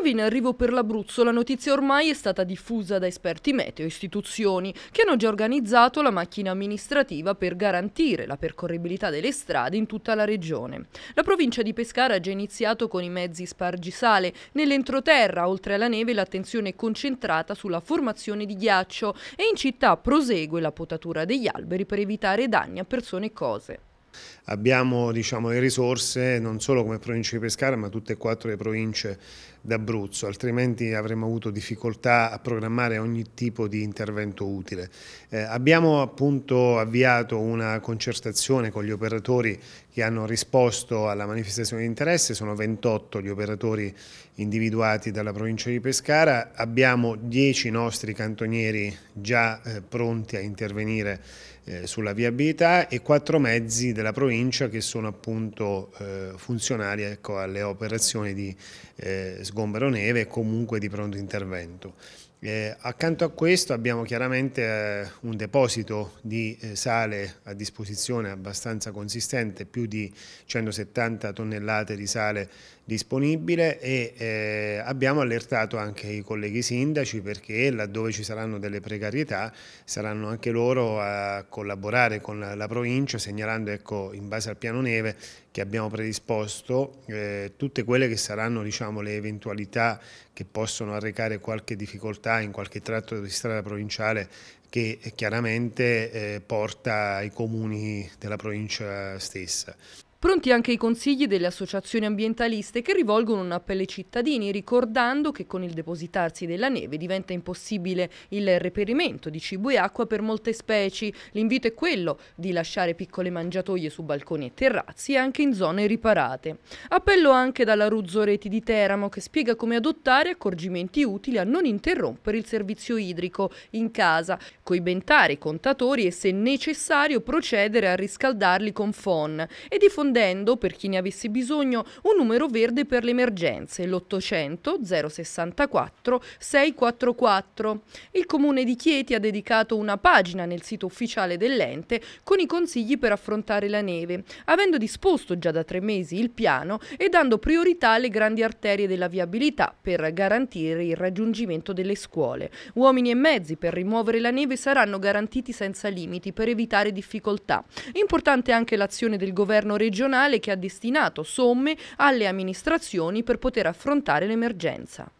neve in arrivo per l'Abruzzo, la notizia ormai è stata diffusa da esperti meteo e istituzioni che hanno già organizzato la macchina amministrativa per garantire la percorribilità delle strade in tutta la regione. La provincia di Pescara ha già iniziato con i mezzi spargisale. Nell'entroterra, oltre alla neve, l'attenzione è concentrata sulla formazione di ghiaccio e in città prosegue la potatura degli alberi per evitare danni a persone e cose. Abbiamo diciamo, le risorse non solo come provincia di Pescara ma tutte e quattro le province d'Abruzzo, altrimenti avremmo avuto difficoltà a programmare ogni tipo di intervento utile. Eh, abbiamo appunto avviato una concertazione con gli operatori che hanno risposto alla manifestazione di interesse, sono 28 gli operatori individuati dalla provincia di Pescara, abbiamo 10 nostri cantonieri già eh, pronti a intervenire eh, sulla viabilità e 4 mezzi della provincia che sono appunto eh, funzionari ecco, alle operazioni di eh, sgombero neve e comunque di pronto intervento. Eh, accanto a questo abbiamo chiaramente eh, un deposito di eh, sale a disposizione abbastanza consistente, più di 170 tonnellate di sale disponibile e eh, abbiamo allertato anche i colleghi sindaci perché laddove ci saranno delle precarietà saranno anche loro a collaborare con la, la provincia segnalando ecco, in base al piano neve che abbiamo predisposto eh, tutte quelle che saranno diciamo, le eventualità che possono arrecare qualche difficoltà città, in qualche tratto di strada provinciale che chiaramente eh, porta ai comuni della provincia stessa. Pronti anche i consigli delle associazioni ambientaliste che rivolgono un appello ai cittadini ricordando che con il depositarsi della neve diventa impossibile il reperimento di cibo e acqua per molte specie. L'invito è quello di lasciare piccole mangiatoie su balconi e terrazzi e anche in zone riparate. Appello anche dalla Ruzzo Reti di Teramo che spiega come adottare accorgimenti utili a non interrompere il servizio idrico in casa, coibentare i contatori e se necessario procedere a riscaldarli con FON e di diffondere diffondendo, per chi ne avesse bisogno, un numero verde per le emergenze, l'800 064 644. Il Comune di Chieti ha dedicato una pagina nel sito ufficiale dell'ente con i consigli per affrontare la neve, avendo disposto già da tre mesi il piano e dando priorità alle grandi arterie della viabilità per garantire il raggiungimento delle scuole. Uomini e mezzi per rimuovere la neve saranno garantiti senza limiti per evitare difficoltà. Importante anche l'azione del governo regionale regionale che ha destinato somme alle amministrazioni per poter affrontare l'emergenza.